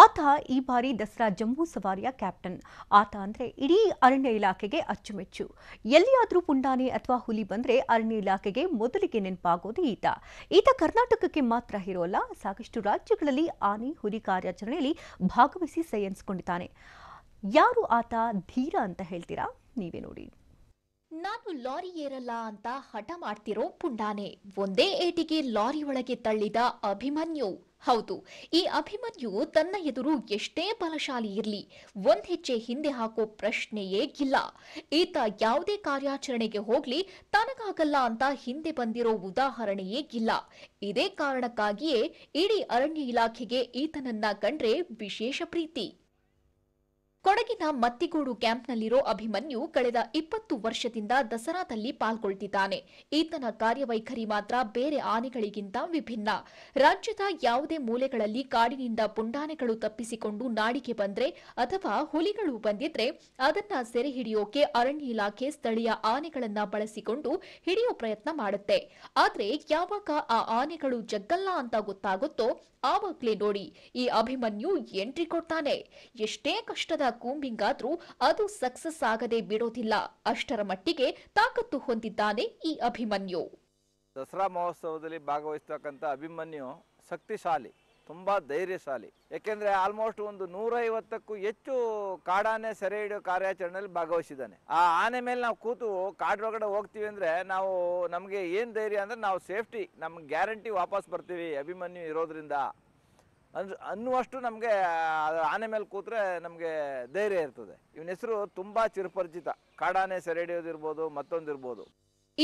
ಆತ ಈ ಬಾರಿ ದಸರಾ ಜಂಬೂ ಸವಾರಿಯ ಕ್ಯಾಪ್ಟನ್ ಆತ ಅಂದರೆ ಇಡೀ ಅರಣ್ಯ ಇಲಾಖೆಗೆ ಅಚ್ಚುಮೆಚ್ಚು ಎಲ್ಲಿಯಾದರೂ ಪುಂಡಾನೆ ಅಥವಾ ಹುಲಿ ಬಂದರೆ ಅರಣ್ಯ ಇಲಾಖೆಗೆ ಮೊದಲಿಗೆ ನೆನಪಾಗೋದು ಈತ ಈತ ಕರ್ನಾಟಕಕ್ಕೆ ಮಾತ್ರ ಇರೋಲ್ಲ ಸಾಕಷ್ಟು ರಾಜ್ಯಗಳಲ್ಲಿ ಆನೆ ಹುಲಿ ಕಾರ್ಯಾಚರಣೆಯಲ್ಲಿ ಭಾಗವಹಿಸಿ ಸೈ ಯಾರು ಆತ ಧೀರ ಅಂತ ಹೇಳ್ತೀರಾ ನೀವೇ ನೋಡಿ ನಾನು ಲಾರಿ ಏರಲ್ಲ ಅಂತ ಹಠ ಮಾಡ್ತಿರೋ ಪುಂಡಾನೆ ಒಂದೇ ಏಟಿಗೆ ಲಾರಿ ಒಳಗೆ ತಳ್ಳಿದ ಅಭಿಮನ್ಯು ಹೌದು ಈ ಅಭಿಮನ್ಯು ತನ್ನ ಎದುರು ಎಷ್ಟೇ ಬಲಶಾಲಿ ಇರಲಿ ಒಂದ್ ಹೆಜ್ಜೆ ಹಿಂದೆ ಹಾಕೋ ಪ್ರಶ್ನೆಯೇ ಇಲ್ಲ ಈತ ಯಾವುದೇ ಕಾರ್ಯಾಚರಣೆಗೆ ಹೋಗ್ಲಿ ತನಗಾಗಲ್ಲ ಅಂತ ಹಿಂದೆ ಬಂದಿರೋ ಉದಾಹರಣೆಯೇ ಇಲ್ಲ ಇದೇ ಕಾರಣಕ್ಕಾಗಿಯೇ ಇಡೀ ಅರಣ್ಯ ಇಲಾಖೆಗೆ ಈತನನ್ನ ಕಂಡ್ರೆ ವಿಶೇಷ ಪ್ರೀತಿ ಕೊಡಗಿನ ಮತ್ತಿಗೂಡು ಕ್ಯಾಂಪ್ನಲ್ಲಿರೋ ಅಭಿಮನ್ಯು ಕಳೆದ ಇಪ್ಪತ್ತು ವರ್ಷದಿಂದ ದಸರಾದಲ್ಲಿ ಪಾಲ್ಗೊಳ್ತಿದ್ದಾನೆ ಈತನ ಕಾರ್ಯವೈಖರಿ ಮಾತ್ರ ಬೇರೆ ಆನೆಗಳಿಗಿಂತ ವಿಭಿನ್ನ ರಾಜ್ಯದ ಯಾವುದೇ ಮೂಲೆಗಳಲ್ಲಿ ಕಾಡಿನಿಂದ ಪುಂಡಾನೆಗಳು ತಪ್ಪಿಸಿಕೊಂಡು ನಾಡಿಗೆ ಬಂದ್ರೆ ಅಥವಾ ಹುಲಿಗಳು ಬಂದಿದ್ರೆ ಅದನ್ನ ಸೆರೆ ಹಿಡಿಯೋಕೆ ಅರಣ್ಯ ಇಲಾಖೆ ಸ್ಥಳೀಯ ಆನೆಗಳನ್ನ ಬಳಸಿಕೊಂಡು ಹಿಡಿಯೋ ಪ್ರಯತ್ನ ಮಾಡುತ್ತೆ ಆದ್ರೆ ಯಾವಾಗ ಆ ಆನೆಗಳು ಜಗ್ಗಲ್ಲ ಅಂತ ಗೊತ್ತಾಗುತ್ತೋ ಆವಾಗ್ಲೇ ನೋಡಿ ಈ ಅಭಿಮನ್ಯು ಎಂಟ್ರಿ ಕೊಡ್ತಾನೆ ಎಷ್ಟೇ ಕಷ್ಟದ ಕೂಂಬಿಂಗಾದ್ರೂ ಅದು ಸಕ್ಸಸ್ ಆಗದೆ ಬಿಡೋದಿಲ್ಲ ಅಷ್ಟರ ಮಟ್ಟಿಗೆ ತಾಕತ್ತು ಹೊಂದಿದ್ದಾನೆ ಈ ಅಭಿಮನ್ಯು ದಸರಾ ಮಹೋತ್ಸವದಲ್ಲಿ ಭಾಗವಹಿಸ್ತಕ್ಕಂಥ ಅಭಿಮನ್ಯು ಶಕ್ತಿಶಾಲಿ ತುಂಬಾ ಧೈರ್ಯಶಾಲಿ ಯಾಕೆಂದ್ರೆ ಆಲ್ಮೋಸ್ಟ್ ಒಂದು ನೂರೈವತ್ತಕ್ಕೂ ಹೆಚ್ಚು ಕಾಡಾನೆ ಸೆರೆ ಹಿಡಿಯೋ ಕಾರ್ಯಾಚರಣೆಯಲ್ಲಿ ಭಾಗವಹಿಸಿದ್ದಾನೆ ಆ ಆನೆ ಮೇಲೆ ನಾವು ಕೂತು ಕಾಡೊಳಗಡೆ ಹೋಗ್ತೀವಿ ಅಂದ್ರೆ ನಾವು ನಮಗೆ ಏನು ಧೈರ್ಯ ಅಂದ್ರೆ ನಾವು ಸೇಫ್ಟಿ ನಮ್ಗೆ ಗ್ಯಾರಂಟಿ ವಾಪಸ್ ಬರ್ತೀವಿ ಅಭಿಮನ್ಯು ಇರೋದ್ರಿಂದ ಅನ್ ಅನ್ನುವಷ್ಟು ನಮಗೆ ಆನೆ ಮೇಲೆ ಕೂತ್ರೆ ನಮಗೆ ಧೈರ್ಯ ಇರ್ತದೆ ಇವನ ಹೆಸರು ತುಂಬ ಚಿರಪರಿಚಿತ ಕಾಡಾನೆ ಸೆರೆ ಹಿಡಿಯೋದಿರ್ಬೋದು ಮತ್ತೊಂದಿರ್ಬೋದು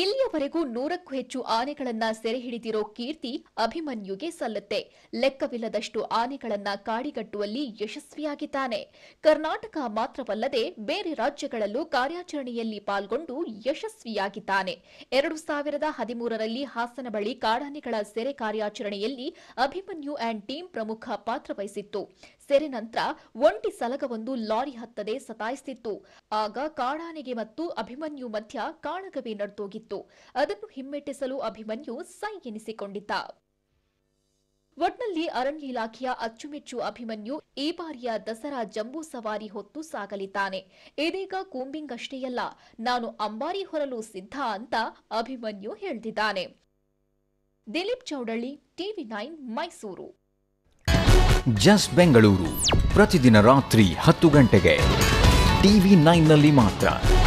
ಇಲ್ಲಿಯವರೆಗೂ ನೂರಕ್ಕೂ ಹೆಚ್ಚು ಆನೆಗಳನ್ನ ಸೆರೆ ಹಿಡಿದಿರೋ ಕೀರ್ತಿ ಅಭಿಮನ್ಯುಗೆ ಸಲ್ಲತ್ತೆ ಲೆಕ್ಕವಿಲ್ಲದಷ್ಟು ಆನೆಗಳನ್ನ ಕಾಡಿಗಟ್ಟುವಲ್ಲಿ ಯಶಸ್ವಿಯಾಗಿದ್ದಾನೆ ಕರ್ನಾಟಕ ಮಾತ್ರವಲ್ಲದೆ ಬೇರೆ ರಾಜ್ಯಗಳಲ್ಲೂ ಕಾರ್ಯಾಚರಣೆಯಲ್ಲಿ ಪಾಲ್ಗೊಂಡು ಯಶಸ್ವಿಯಾಗಿದ್ದಾನೆ ಎರಡು ಸಾವಿರದ ಹದಿಮೂರರಲ್ಲಿ ಹಾಸನ ಬಳಿ ಕಾಡಾನೆಗಳ ಸೆರೆ ಕಾರ್ಯಾಚರಣೆಯಲ್ಲಿ ಅಭಿಮನ್ಯು ಆ್ಯಂಡ್ ಟೀಂ ಪ್ರಮುಖ ಪಾತ್ರ ವಹಿಸಿತ್ತು ಸೆರೆ ನಂತರ ಒಂಟಿ ಸಲಗವೊಂದು ಲಾರಿ ಹತ್ತದೆ ಸತಾಯಿಸುತ್ತಿತ್ತು ಆಗ ಕಾಡಾನೆಗೆ ಮತ್ತು ಅಭಿಮನ್ಯು ಮಧ್ಯ ಕಾಣಗವೇ ನಡೆದೋಗಿತ್ತು ಅದನ್ನು ಹಿಮ್ಮೆಟ್ಟಿಸಲು ಅಭಿಮನ್ಯು ಸೈ ಎನಿಸಿಕೊಂಡಿದ್ದ ಒಟ್ನಲ್ಲಿ ಅರಣ್ಯ ಇಲಾಖೆಯ ಅಚ್ಚುಮೆಚ್ಚು ಅಭಿಮನ್ಯು ಈ ಬಾರಿಯ ದಸರಾ ಜಂಬೂ ಸವಾರಿ ಹೊತ್ತು ಸಾಗಲಿದ್ದಾನೆ ಇದೀಗ ಕೂಂಬಿಂಗ್ ಅಷ್ಟೇ ಅಲ್ಲ ನಾನು ಅಂಬಾರಿ ಹೊರಲು ಸಿದ್ಧ ಅಂತ ಅಭಿಮನ್ಯು ಹೇಳಿದ್ದಾನೆ Dileep Chowdahalli TV nine Mysuru just Bengaluru ಪ್ರತಿದಿನ ರಾತ್ರಿ ಹತ್ತು ಗಂಟೆಗೆ ಟಿವಿ ನೈನ್ನಲ್ಲಿ ಮಾತ್ರ